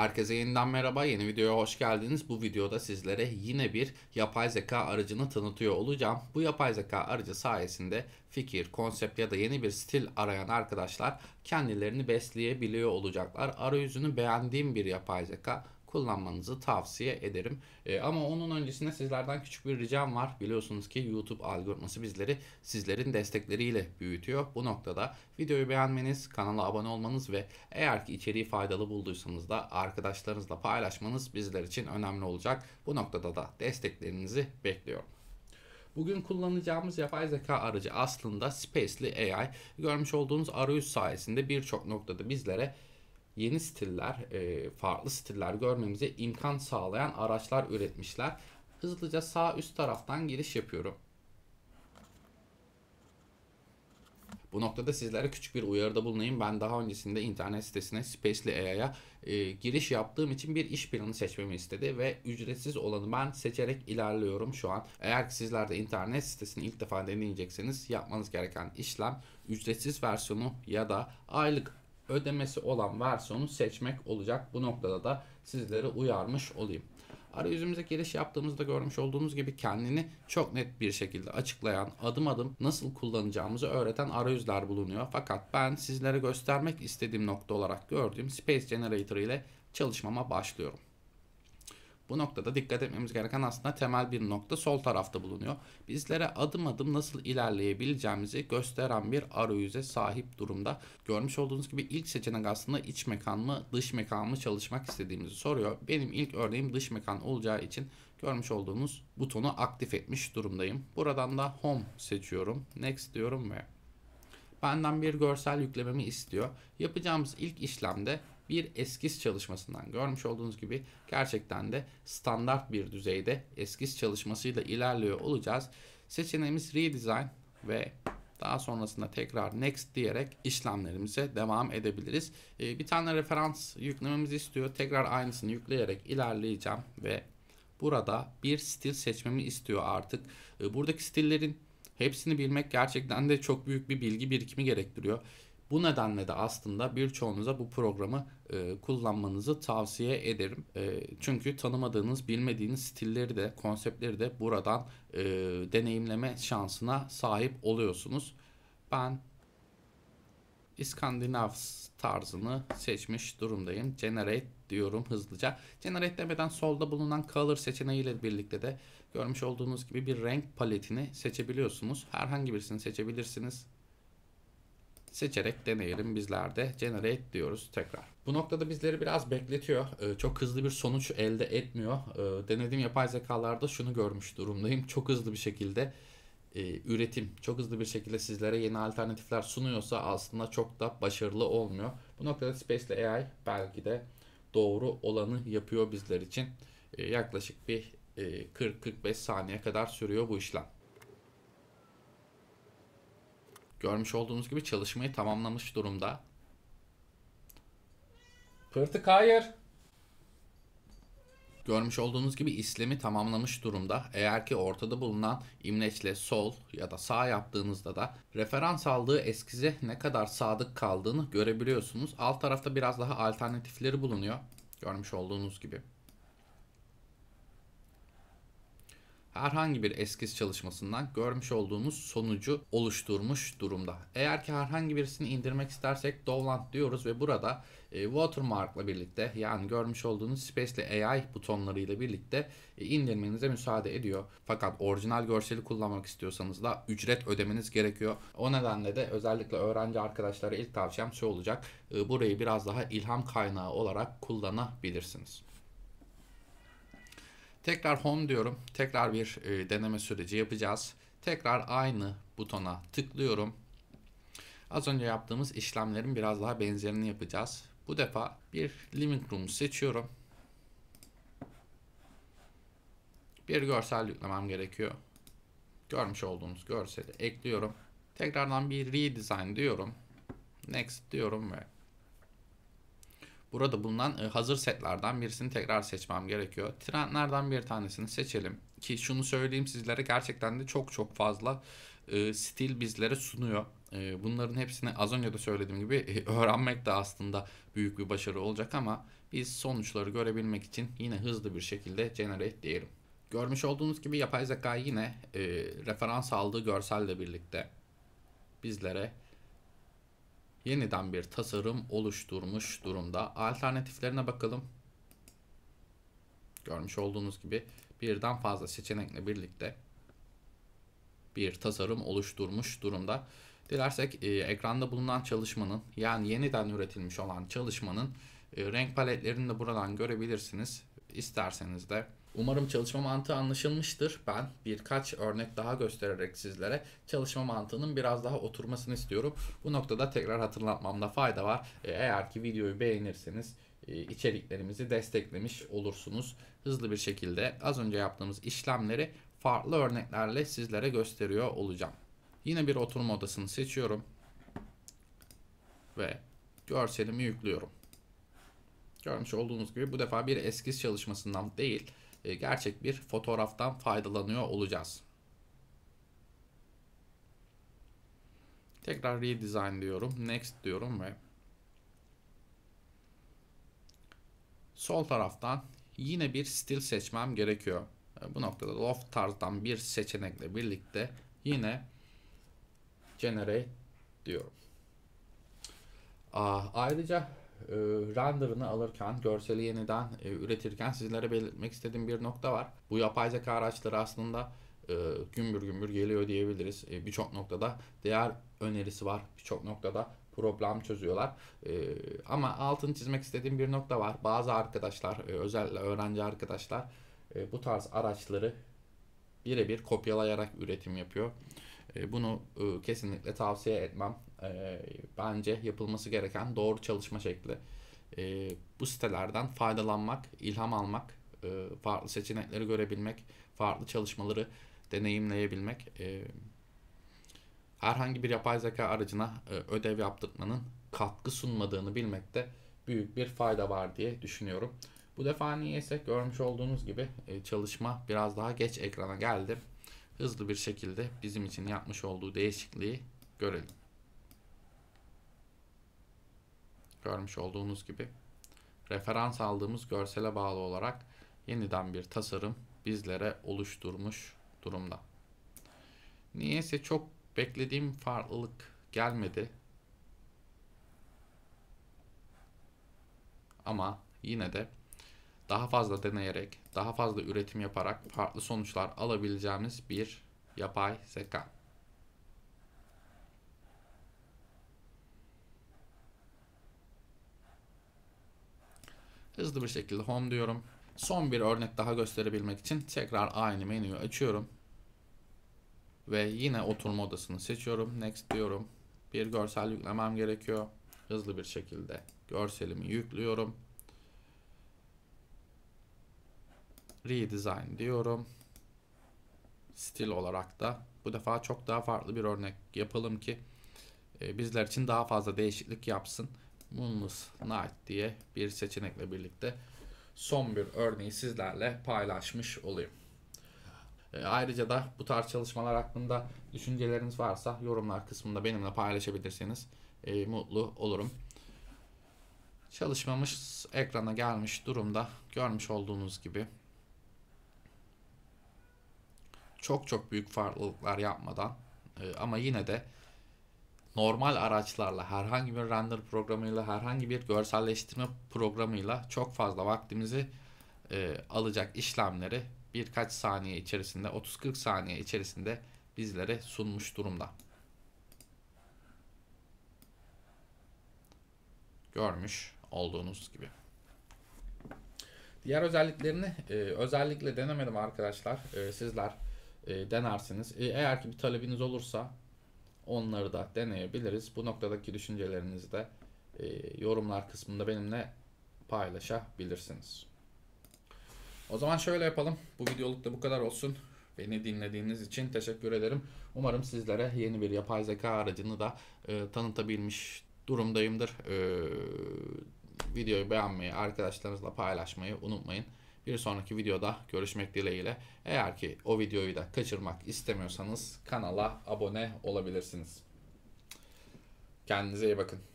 Herkese yeniden merhaba, yeni videoya hoş geldiniz. Bu videoda sizlere yine bir yapay zeka aracını tanıtıyor olacağım. Bu yapay zeka aracı sayesinde fikir, konsept ya da yeni bir stil arayan arkadaşlar kendilerini besleyebiliyor olacaklar. Arayüzünü beğendiğim bir yapay zeka kullanmanızı tavsiye ederim. E, ama onun öncesinde sizlerden küçük bir ricam var. Biliyorsunuz ki YouTube algoritması bizleri sizlerin destekleriyle büyütüyor. Bu noktada videoyu beğenmeniz, kanala abone olmanız ve eğer ki içeriği faydalı bulduysanız da arkadaşlarınızla paylaşmanız bizler için önemli olacak. Bu noktada da desteklerinizi bekliyorum. Bugün kullanacağımız yapay zeka aracı aslında Spacely AI. Görmüş olduğunuz arayüz sayesinde birçok noktada bizlere yeni stiller, e, farklı stiller görmemize imkan sağlayan araçlar üretmişler. Hızlıca sağ üst taraftan giriş yapıyorum. Bu noktada sizlere küçük bir uyarıda bulunayım. Ben daha öncesinde internet sitesine Spacely AI'ya e, giriş yaptığım için bir iş planı seçmemi istedi ve ücretsiz olanı ben seçerek ilerliyorum şu an. Eğer ki sizler de internet sitesini ilk defa deneyecekseniz yapmanız gereken işlem ücretsiz versiyonu ya da aylık ödemesi olan versiyonu seçmek olacak. Bu noktada da sizleri uyarmış olayım. Arayüzümüze giriş yaptığımızda görmüş olduğunuz gibi kendini çok net bir şekilde açıklayan, adım adım nasıl kullanacağımızı öğreten arayüzler bulunuyor. Fakat ben sizlere göstermek istediğim nokta olarak gördüğüm Space Generator ile çalışmama başlıyorum. Bu noktada dikkat etmemiz gereken aslında temel bir nokta sol tarafta bulunuyor. Bizlere adım adım nasıl ilerleyebileceğimizi gösteren bir arayüze sahip durumda. Görmüş olduğunuz gibi ilk seçenek aslında iç mekan mı dış mekan mı çalışmak istediğimizi soruyor. Benim ilk örneğim dış mekan olacağı için görmüş olduğunuz butonu aktif etmiş durumdayım. Buradan da home seçiyorum. Next diyorum ve benden bir görsel yüklememi istiyor. Yapacağımız ilk işlemde bir eskiz çalışmasından görmüş olduğunuz gibi gerçekten de standart bir düzeyde eskiz çalışmasıyla ilerliyor olacağız. Seçeneğimiz redesign ve daha sonrasında tekrar next diyerek işlemlerimize devam edebiliriz. Ee, bir tane referans yüklememizi istiyor. Tekrar aynısını yükleyerek ilerleyeceğim ve burada bir stil seçmemi istiyor artık. Ee, buradaki stillerin hepsini bilmek gerçekten de çok büyük bir bilgi birikimi gerektiriyor. Bu nedenle de aslında birçoğunuza bu programı e, kullanmanızı tavsiye ederim. E, çünkü tanımadığınız, bilmediğiniz stilleri de, konseptleri de buradan e, deneyimleme şansına sahip oluyorsunuz. Ben İskandinav tarzını seçmiş durumdayım. Generate diyorum hızlıca. Generate demeden solda bulunan color seçeneğiyle birlikte de görmüş olduğunuz gibi bir renk paletini seçebiliyorsunuz. Herhangi birisini seçebilirsiniz seçerek deneyelim. Bizler de generate diyoruz tekrar. Bu noktada bizleri biraz bekletiyor. Ee, çok hızlı bir sonuç elde etmiyor. Ee, denediğim yapay zekalarda şunu görmüş durumdayım. Çok hızlı bir şekilde e, üretim çok hızlı bir şekilde sizlere yeni alternatifler sunuyorsa aslında çok da başarılı olmuyor. Bu noktada Space AI belki de doğru olanı yapıyor bizler için. Ee, yaklaşık bir 40-45 e, saniye kadar sürüyor bu işlem. Görmüş olduğunuz gibi çalışmayı tamamlamış durumda. Pırtık hayır. Görmüş olduğunuz gibi işlemi tamamlamış durumda. Eğer ki ortada bulunan imleçle sol ya da sağ yaptığınızda da referans aldığı eskize ne kadar sadık kaldığını görebiliyorsunuz. Alt tarafta biraz daha alternatifleri bulunuyor. Görmüş olduğunuz gibi. herhangi bir eskiz çalışmasından görmüş olduğumuz sonucu oluşturmuş durumda. Eğer ki herhangi birisini indirmek istersek Dowland diyoruz ve burada e, Watermark'la birlikte yani görmüş olduğunuz Space'li AI butonlarıyla birlikte e, indirmenize müsaade ediyor. Fakat orijinal görseli kullanmak istiyorsanız da ücret ödemeniz gerekiyor. O nedenle de özellikle öğrenci arkadaşlara ilk tavsiyem şu olacak. E, burayı biraz daha ilham kaynağı olarak kullanabilirsiniz. Tekrar home diyorum. Tekrar bir e, deneme süreci yapacağız. Tekrar aynı butona tıklıyorum. Az önce yaptığımız işlemlerin biraz daha benzerini yapacağız. Bu defa bir living room seçiyorum. Bir görsel yüklemem gerekiyor. Görmüş olduğunuz görseli ekliyorum. Tekrardan bir redesign diyorum. Next diyorum ve Burada bulunan e, hazır setlerden birisini tekrar seçmem gerekiyor. Trendlerden bir tanesini seçelim. Ki şunu söyleyeyim sizlere gerçekten de çok çok fazla e, stil bizlere sunuyor. E, bunların hepsini az önce de söylediğim gibi öğrenmek de aslında büyük bir başarı olacak ama biz sonuçları görebilmek için yine hızlı bir şekilde generate diyelim. Görmüş olduğunuz gibi yapay zeka yine referans aldığı görselle birlikte bizlere yeniden bir tasarım oluşturmuş durumda. Alternatiflerine bakalım. Görmüş olduğunuz gibi birden fazla seçenekle birlikte bir tasarım oluşturmuş durumda. Dilersek e, ekranda bulunan çalışmanın yani yeniden üretilmiş olan çalışmanın e, renk paletlerini de buradan görebilirsiniz. İsterseniz de Umarım çalışma mantığı anlaşılmıştır. Ben birkaç örnek daha göstererek sizlere çalışma mantığının biraz daha oturmasını istiyorum. Bu noktada tekrar hatırlatmamda fayda var. E, eğer ki videoyu beğenirseniz e, içeriklerimizi desteklemiş olursunuz. Hızlı bir şekilde az önce yaptığımız işlemleri farklı örneklerle sizlere gösteriyor olacağım. Yine bir oturma odasını seçiyorum ve görselimi yüklüyorum. Görmüş olduğunuz gibi bu defa bir eskiz çalışmasından değil e, gerçek bir fotoğraftan faydalanıyor olacağız. Tekrar redesign diyorum. Next diyorum ve sol taraftan yine bir stil seçmem gerekiyor. E, bu noktada loft tarzdan bir seçenekle birlikte yine generate diyorum. Aa, ayrıca e, renderını alırken, görseli yeniden e, üretirken sizlere belirtmek istediğim bir nokta var. Bu yapay zeka araçları aslında e, gümbür gümbür geliyor diyebiliriz. E, birçok noktada değer önerisi var. Birçok noktada problem çözüyorlar. E, ama altını çizmek istediğim bir nokta var. Bazı arkadaşlar, e, özellikle öğrenci arkadaşlar e, bu tarz araçları birebir kopyalayarak üretim yapıyor. Ee, bunu e, kesinlikle tavsiye etmem. Ee, bence yapılması gereken doğru çalışma şekli. Ee, bu sitelerden faydalanmak, ilham almak, e, farklı seçenekleri görebilmek, farklı çalışmaları deneyimleyebilmek. E, herhangi bir yapay zeka aracına ödev yaptırmanın katkı sunmadığını bilmekte büyük bir fayda var diye düşünüyorum. Bu defa niyeyse görmüş olduğunuz gibi çalışma biraz daha geç ekrana geldi hızlı bir şekilde bizim için yapmış olduğu değişikliği görelim. Görmüş olduğunuz gibi referans aldığımız görsele bağlı olarak yeniden bir tasarım bizlere oluşturmuş durumda. Niyeyse çok beklediğim farklılık gelmedi. Ama yine de daha fazla deneyerek, daha fazla üretim yaparak farklı sonuçlar alabileceğimiz bir yapay zeka. Hızlı bir şekilde home diyorum. Son bir örnek daha gösterebilmek için tekrar aynı menüyü açıyorum. Ve yine oturma odasını seçiyorum. Next diyorum. Bir görsel yüklemem gerekiyor. Hızlı bir şekilde görselimi yüklüyorum. redesign diyorum. Stil olarak da bu defa çok daha farklı bir örnek yapalım ki e, bizler için daha fazla değişiklik yapsın. Moonless Night diye bir seçenekle birlikte son bir örneği sizlerle paylaşmış olayım. E, ayrıca da bu tarz çalışmalar hakkında düşünceleriniz varsa yorumlar kısmında benimle paylaşabilirsiniz. e, mutlu olurum. Çalışmamız ekrana gelmiş durumda görmüş olduğunuz gibi çok çok büyük farklılıklar yapmadan e, ama yine de normal araçlarla herhangi bir render programıyla herhangi bir görselleştirme programıyla çok fazla vaktimizi e, alacak işlemleri birkaç saniye içerisinde 30-40 saniye içerisinde bizlere sunmuş durumda. Görmüş olduğunuz gibi. Diğer özelliklerini e, özellikle denemedim arkadaşlar. E, sizler e, denersiniz. E, eğer ki bir talebiniz olursa onları da deneyebiliriz. Bu noktadaki düşüncelerinizi de e, yorumlar kısmında benimle paylaşabilirsiniz. O zaman şöyle yapalım. Bu videoluk da bu kadar olsun. Beni dinlediğiniz için teşekkür ederim. Umarım sizlere yeni bir yapay zeka aracını da e, tanıtabilmiş durumdayımdır. E, videoyu beğenmeyi, arkadaşlarınızla paylaşmayı unutmayın. Bir sonraki videoda görüşmek dileğiyle. Eğer ki o videoyu da kaçırmak istemiyorsanız kanala abone olabilirsiniz. Kendinize iyi bakın.